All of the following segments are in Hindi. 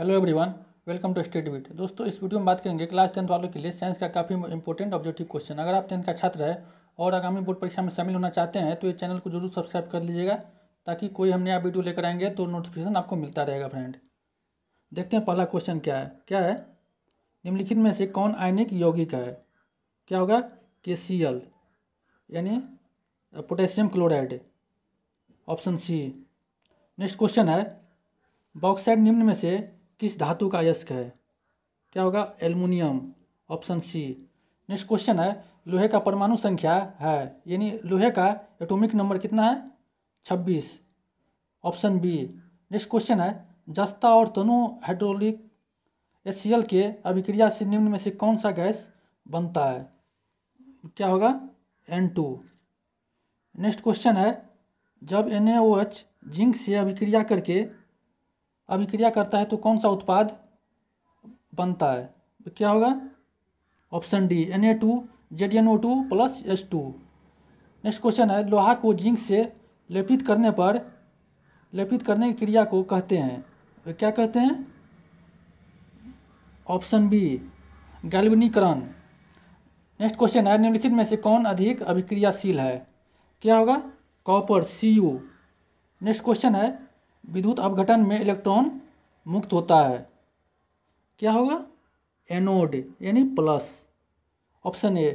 hello everyone welcome to state beat दोस्तों इस वीडियो में बात करेंगे क्लास टेंथ वालों के लिए साइंस का काफ़ी इंपॉर्टेंट ऑब्जेक्टिव क्वेश्चन अगर आप टेंथ का छात्र है और आगामी बोर्ड परीक्षा में शामिल होना चाहते हैं तो ये चैनल को जरूर सब्सक्राइब कर लीजिएगा ताकि कोई हम नया वीडियो लेकर आएंगे तो नोटिफिकेशन आपको मिलता रहेगा फ्रेंड देखते हैं पहला क्वेश्चन क्या है क्या है निम्नलिखित में से कौन आयनिक यौगिक है क्या होगा के सी एल यानी potassium chloride option C next question है बॉक्साइड निम्न में से किस धातु का अयस्क है क्या होगा aluminium option C next question है लोहे का परमाणु संख्या है यानी लोहे का एटॉमिक नंबर कितना है छब्बीस ऑप्शन बी नेक्स्ट क्वेश्चन है जस्ता और तनु हाइड्रोलिक एच के अभिक्रिया से निम्न में से कौन सा गैस बनता है क्या होगा एन टू नेक्स्ट क्वेश्चन है जब एन जिंक से अभिक्रिया करके अभिक्रिया करता है तो कौन सा उत्पाद बनता है तो क्या होगा option D N A two Z N O two plus S two next question है लोहा को जिंक से लेपित करने पर लेपित करने की क्रिया को कहते हैं तो क्या कहते हैं ऑप्शन बी गैल्वनीकरण नेक्स्ट क्वेश्चन है निम्नलिखित में से कौन अधिक अभिक्रियाशील है क्या होगा copper C U next question है विद्युत अपघटन में इलेक्ट्रॉन मुक्त होता है क्या होगा एनोड यानी plus option A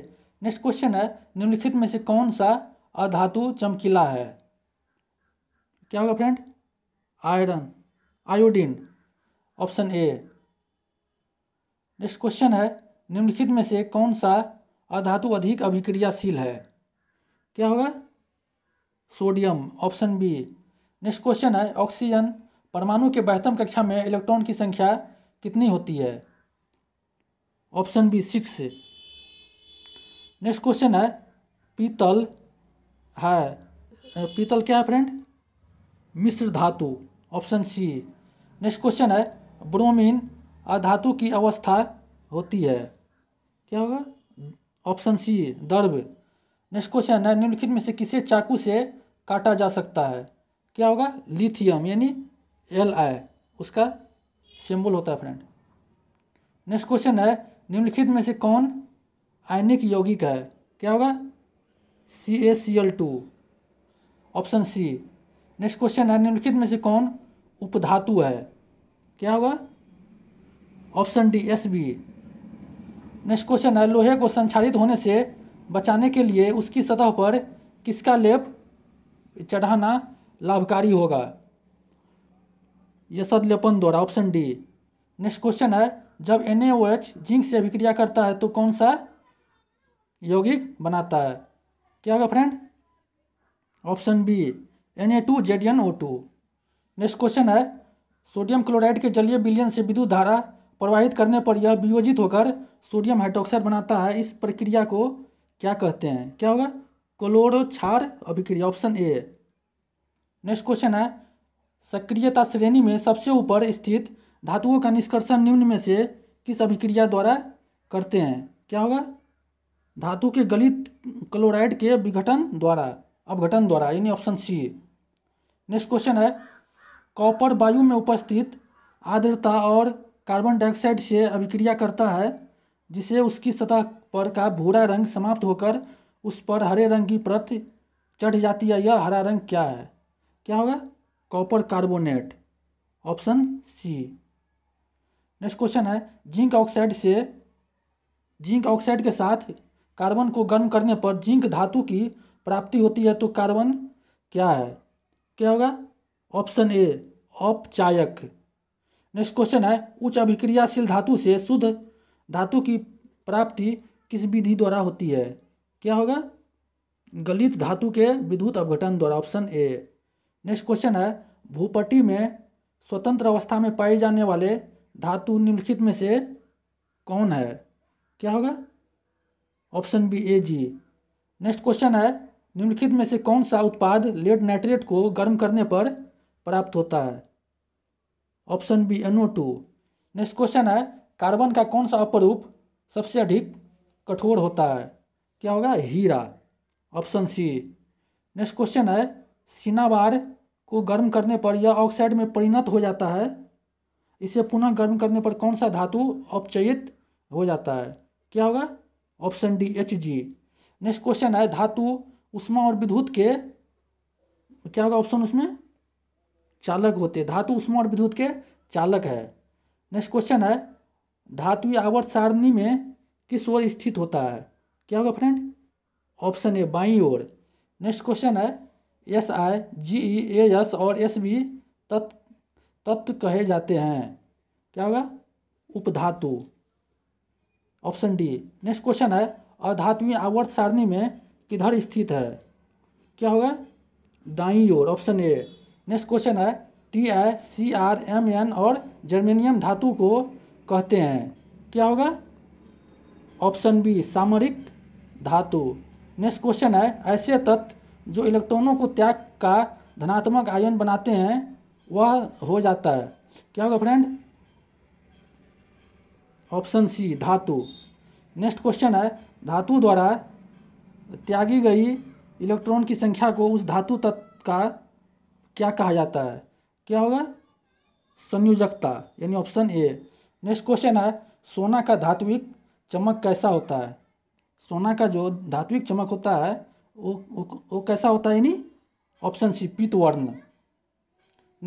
next question है निम्नलिखित में से कौन सा अधातु चमकीला है क्या होगा friend iron iodine option A next question है निम्नलिखित में से कौन सा अधातु अधिक अभिक्रियाशील है क्या होगा sodium option B next question है ऑक्सीजन परमाणु के बहतम कक्षा में इलेक्ट्रॉन की संख्या कितनी होती है option B six next question है पीतल है पीतल क्या है फ्रेंड मिश्र धातु ऑप्शन सी नेक्स्ट क्वेश्चन है ब्रोमीन अधातु की अवस्था होती है क्या होगा ऑप्शन सी दर्व नेक्स्ट क्वेश्चन है निम्नलिखित में से किसे चाकू से काटा जा सकता है क्या होगा लिथियम यानी एल आई उसका सिंबल होता है फ्रेंड नेक्स्ट क्वेश्चन है निम्नलिखित में से कौन आयनिक यौगिक है क्या होगा C A C L two option C next question है निम्नलिखित में से कौन उपधातु है क्या होगा option D S B next question है लोहे को संचालित होने से बचाने के लिए उसकी सतह पर किसका लेप चढ़ाना लाभकारी होगा सदलेपन द्वारा ऑप्शन डी नेक्स्ट क्वेश्चन है जब एच जिंक से अभिक्रिया करता है तो कौन सा यौगिक बनाता है क्या होगा friend option B N A two Z N O two next question है सोडियम क्लोराइड के जलीय बिलियन से विद्युत धारा प्रवाहित करने पर यह वियोजित होकर सोडियम हाइड्रोक्साइड बनाता है इस प्रक्रिया को क्या कहते हैं क्या होगा क्लोरोक्षार अभिक्रिया ऑप्शन ए नेक्स्ट क्वेश्चन है सक्रियता श्रेणी में सबसे ऊपर स्थित धातुओं का निष्कर्षण निम्न में से किस अभिक्रिया द्वारा करते हैं क्या होगा धातु के गलित क्लोराइड के विघटन द्वारा अपघटन द्वारा यानी ऑप्शन सी नेक्स्ट क्वेश्चन है कॉपर वायु में उपस्थित आर्द्रता और कार्बन डाइऑक्साइड से अभिक्रिया करता है जिसे उसकी सतह पर का भूरा रंग समाप्त होकर उस पर हरे रंग की प्रत चढ़ जाती है यह हरा रंग क्या है क्या होगा copper carbonate option C next question है जिंक ऑक्साइड से जिंक ऑक्साइड के साथ कार्बन को गर्म करने पर जिंक धातु की प्राप्ति होती है तो कार्बन क्या है क्या होगा ऑप्शन ए औपचायक नेक्स्ट क्वेश्चन है उच्च अभिक्रियाशील धातु से शुद्ध धातु की प्राप्ति किस विधि द्वारा होती है क्या होगा गलित धातु के विद्युत अवघटन द्वारा ऑप्शन ए नेक्स्ट क्वेश्चन है भूपट्टी में स्वतंत्र अवस्था में पाए जाने वाले धातु निम्नलिखित में से कौन है क्या होगा option B A G next question है निम्नलिखित में से कौन सा उत्पाद लेड नाइट्रेट को गर्म करने पर प्राप्त होता है option B N O two next question है कार्बन का कौन सा अपरूप सबसे अधिक कठोर होता है क्या होगा हीरा ऑप्शन सी नेक्स्ट क्वेश्चन है सीनावार को गर्म करने पर यह ऑक्साइड में परिणत हो जाता है इसे पुनः गर्म करने पर कौन सा धातु अपचयित हो जाता है क्या होगा option D H G next question है धातु उष्मा और विद्युत के क्या होगा ऑप्शन उसमें चालक होते धातु उष्मा और विद्युत के चालक है नेक्स्ट क्वेश्चन है धातु आवर्त सारणी में किस ओर स्थित होता है क्या होगा फ्रेंड ऑप्शन ए बाई ओर नेक्स्ट क्वेश्चन है S I G E A S और एस बी तत्व तत्व कहे जाते हैं क्या होगा उपधातु ऑप्शन डी नेक्स्ट क्वेश्चन है अधातुई आवर्त सारणी में किधर स्थित है क्या होगा दाई ओर ऑप्शन ए नेक्स्ट क्वेश्चन है T I C R M N और जर्मेनियम धातु को कहते हैं क्या होगा ऑप्शन बी सामरिक धातु नेक्स्ट क्वेश्चन है ऐसे तत्व जो इलेक्ट्रॉनों को त्याग का धनात्मक आयन बनाते हैं वह हो जाता है क्या होगा फ्रेंड ऑप्शन सी धातु नेक्स्ट क्वेश्चन है धातु द्वारा त्यागी गई इलेक्ट्रॉन की संख्या को उस धातु तत्व का क्या कहा जाता है क्या होगा संयोजकता यानी ऑप्शन ए नेक्स्ट क्वेश्चन है सोना का धात्विक चमक कैसा होता है सोना का जो धात्विक चमक होता है वो वो, वो कैसा होता है नहीं ऑप्शन सी पीत वर्ण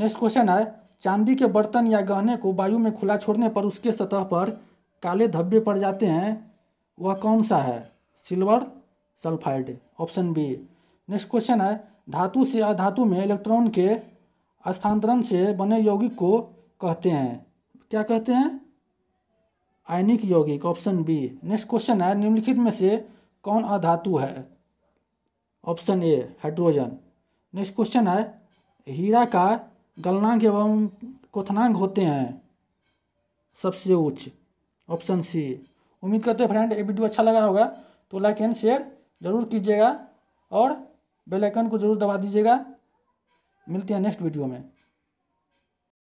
नेक्स्ट क्वेश्चन है चांदी के बर्तन या गहने को वायु में खुला छोड़ने पर उसके सतह पर काले धब्बे पड़ जाते हैं वह कौन सा है silver sulphide option B next question है धातु से अधातु में इलेक्ट्रॉन के स्थानांतरण से बने यौगिक को कहते हैं क्या कहते हैं आयनिक यौगिक ऑप्शन बी नेक्स्ट क्वेश्चन है निम्नलिखित में से कौन अधातु है option A hydrogen next question है हीरा का गलनांक एवं क्वथनांक होते हैं सबसे उच्च ऑप्शन सी उम्मीद करते हैं फ्रेंड ये वीडियो अच्छा लगा होगा तो लाइक एंड शेयर ज़रूर कीजिएगा और बेल आइकन को ज़रूर दबा दीजिएगा मिलते हैं नेक्स्ट वीडियो में